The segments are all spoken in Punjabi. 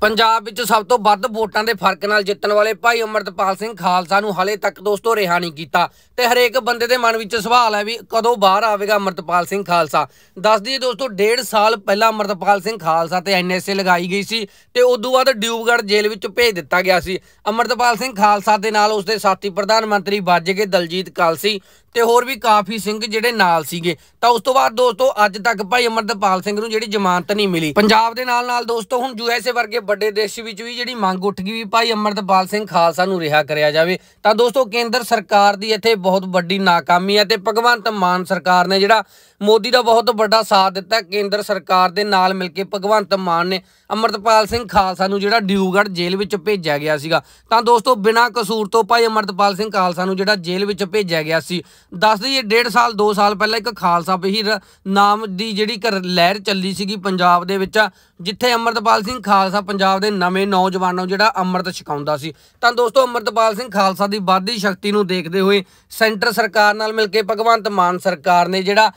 ਪੰਜਾਬ ਵਿੱਚ ਸਭ ਤੋਂ ਵੱਧ ਵੋਟਾਂ ਦੇ ਫਰਕ ਨਾਲ ਜਿੱਤਣ ਵਾਲੇ ਭਾਈ ਅਮਰਤਪਾਲ ਸਿੰਘ ਖਾਲਸਾ ਨੂੰ ਹਾਲੇ ਤੱਕ ਦੋਸਤੋ ਰਿਹਾ ਨਹੀਂ ਕੀਤਾ ਤੇ ਹਰੇਕ ਬੰਦੇ ਦੇ ਮਨ ਵਿੱਚ ਸਵਾਲ ਹੈ ਵੀ ਕਦੋਂ ਬਾਹਰ ਆਵੇਗਾ ਅਮਰਤਪਾਲ ਸਿੰਘ ਖਾਲਸਾ ਦੱਸ ਦਈਏ ਦੋਸਤੋ ਡੇਢ ਸਾਲ ਪਹਿਲਾਂ ਅਮਰਤਪਾਲ ਸਿੰਘ ਖਾਲਸਾ ਤੇ ਐਨਐਸਏ ਲਗਾਈ ਗਈ ਸੀ ਤੇ ਉਸ ਤੋਂ ਬਾਅਦ ਡਿਊਬਗੜ ਜੇਲ੍ਹ ਵਿੱਚ ਭੇਜ ਦਿੱਤਾ ਗਿਆ ਸੀ ਅਮਰਤਪਾਲ ਸਿੰਘ ਖਾਲਸਾ ਦੇ ਨਾਲ ਉਸ ਦੇ ਸਾਥੀ ਪ੍ਰਧਾਨ ਮੰਤਰੀ ਵੱਜ ਕੇ ਦਲਜੀਤ ਕਾਲਸੀ ਤੇ ਹੋਰ ਵੀ ਕਾਫੀ ਸਿੰਘ ਜਿਹੜੇ ਨਾਲ ਸੀਗੇ ਤਾਂ ਉਸ ਤੋਂ ਬਾਅਦ ਦੋਸਤੋ ਅੱਜ ਤੱਕ ਭਾਈ ਅਮਰਦਪਾਲ ਸਿੰਘ ਨੂੰ ਜਿਹੜੀ ਜ਼ਮਾਨਤ ਨਹੀਂ ਮਿਲੀ ਪੰਜਾਬ ਦੇ ਨਾਲ ਨਾਲ ਦੋਸਤੋ ਹੁਣ ਯੂਐਸਏ ਵਰਗੇ ਵੱਡੇ ਦੇਸ਼ ਵਿੱਚ ਵੀ ਜਿਹੜੀ ਮੰਗ ਉੱਠ ਗਈ ਵੀ ਭਾਈ ਅਮਰਦਪਾਲ ਸਿੰਘ ਖਾਲਸਾ ਨੂੰ ਰਿਹਾ ਕਰਿਆ ਜਾਵੇ ਤਾਂ ਦੋਸਤੋ ਕੇਂਦਰ ਸਰਕਾਰ ਦੀ ਇੱਥੇ ਬਹੁਤ ਵੱਡੀ ناکਾਮੀ ਹੈ ਤੇ ਭਗਵੰਤ ਮਾਨ ਸਰਕਾਰ ਨੇ ਜਿਹੜਾ ਮੋਦੀ ਦਾ ਬਹੁਤ ਵੱਡਾ ਸਾਥ ਦਿੱਤਾ ਕੇਂਦਰ ਸਰਕਾਰ ਦੇ ਨਾਲ ਮਿਲ ਕੇ ਭਗਵੰਤ ਮਾਨ ਨੇ ਅਮਰਦਪਾਲ ਸਿੰਘ ਖਾਲਸਾ ਨੂੰ ਜਿਹੜਾ ਡਿਊਗੜ ਜੇਲ੍ਹ ਵਿੱਚ ਭੇਜਿਆ ਗਿਆ ਸੀਗਾ ਤਾਂ ਦੋਸਤੋ ਬਿਨਾਂ ਕਸੂਰ ਤੋਂ ਭਾਈ ਅਮਰਦਪਾਲ ਸਿੰਘ ਖਾਲਸਾ ਨੂੰ ਜਿਹੜਾ ਜੇਲ੍ਹ ਵਿੱਚ ਭੇਜਿਆ ਗਿਆ ਸੀ ਦੱਸ ਦਈਏ ਡੇਢ ਸਾਲ 2 ਸਾਲ ਪਹਿਲਾਂ ਇੱਕ ਖਾਲਸਾ ਪਹਿਰ ਨਾਮ ਦੀ ਜਿਹੜੀ ਲਹਿਰ ਚੱਲੀ ਸੀਗੀ ਪੰਜਾਬ ਦੇ ਵਿੱਚ ਜਿੱਥੇ ਅਮਰਤਪਾਲ ਸਿੰਘ ਖਾਲਸਾ ਪੰਜਾਬ ਦੇ ਨਵੇਂ ਨੌਜਵਾਨਾਂ ਨੂੰ ਜਿਹੜਾ ਅੰਮ੍ਰਿਤ ਛਕਾਉਂਦਾ ਸੀ ਤਾਂ ਦੋਸਤੋ ਅਮਰਤਪਾਲ ਸਿੰਘ ਖਾਲਸਾ ਦੀ ਵੱਧਦੀ ਸ਼ਕਤੀ ਨੂੰ ਦੇਖਦੇ ਹੋਏ ਸੈਂਟਰ ਸਰਕਾਰ ਨਾਲ ਮਿਲ ਕੇ ਭਗਵੰਤ ਮਾਨ ਸਰਕਾਰ ਨੇ ਜਿਹੜਾ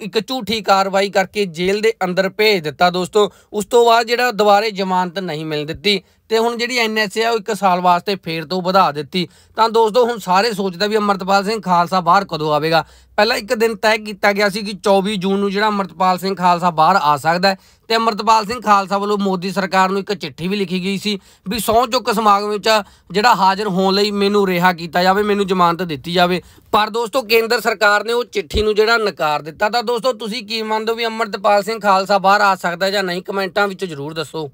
ਇੱਕ ਝੂਠੀ ਕਾਰਵਾਈ ਕਰਕੇ ਜੇਲ੍ਹ ਦੇ ਅੰਦਰ ਭੇਜ ਦਿੱਤਾ ਦੋਸਤੋ ਉਸ ਤੋਂ ਬਾਅਦ ਜਿਹੜਾ ਦੁਬਾਰੇ ਜ਼ਮਾਨਤ ਨਹੀਂ ਮਿਲ ਦਿੱਤੀ ਤੇ ਹੁਣ ਜਿਹੜੀ ਐਨਐਸਏ ਆ ਉਹ 1 ਸਾਲ ਵਾਸਤੇ ਫੇਰ ਤੋਂ ਵਧਾ ਦਿੱਤੀ ਤਾਂ ਦੋਸਤੋ ਹੁਣ ਸਾਰੇ ਸੋਚਦਾ ਵੀ ਅਮਰਤਪਾਲ ਸਿੰਘ ਖਾਲਸਾ ਬਾਹਰ ਕਦੋਂ ਆਵੇਗਾ ਪਹਿਲਾਂ ਇੱਕ ਦਿਨ ਤੈਅ ਕੀਤਾ ਗਿਆ ਸੀ ਕਿ 24 ਜੂਨ ਨੂੰ ਜਿਹੜਾ ਅਮਰਤਪਾਲ ਸਿੰਘ ਖਾਲਸਾ ਬਾਹਰ ਆ ਸਕਦਾ ਤੇ ਅਮਰਤਪਾਲ ਸਿੰਘ ਖਾਲਸਾ ਵੱਲੋਂ ਮੋਦੀ ਸਰਕਾਰ ਨੂੰ ਇੱਕ ਚਿੱਠੀ ਵੀ ਲਿਖੀ ਗਈ ਸੀ ਵੀ ਸੌਂ ਚੁੱਕ ਸਮਾਗਮ ਵਿੱਚ ਜਿਹੜਾ ਹਾਜ਼ਰ ਹੋਣ ਲਈ ਮੈਨੂੰ ਰਿਹਾ ਕੀਤਾ ਜਾਵੇ ਮੈਨੂੰ ਜ਼ਮਾਨਤ ਦਿੱਤੀ ਜਾਵੇ ਪਰ ਦੋਸਤੋ ਕੇਂਦਰ ਸਰਕਾਰ ਨੇ ਉਹ ਚਿੱਠੀ ਨੂੰ ਜਿਹੜਾ ਨਕਾਰ ਦਿੱਤਾ ਤਾਂ ਦੋਸਤੋ ਤੁਸੀਂ ਕੀ ਮੰਨਦੇ ਹੋ ਵੀ ਅਮਰਤਪਾਲ ਸਿੰਘ ਖਾਲਸਾ ਬਾਹਰ ਆ ਸਕਦਾ ਜਾਂ ਨਹੀਂ ਕਮੈਂਟਾਂ ਵਿੱਚ ਜ਼ਰੂਰ ਦੱਸੋ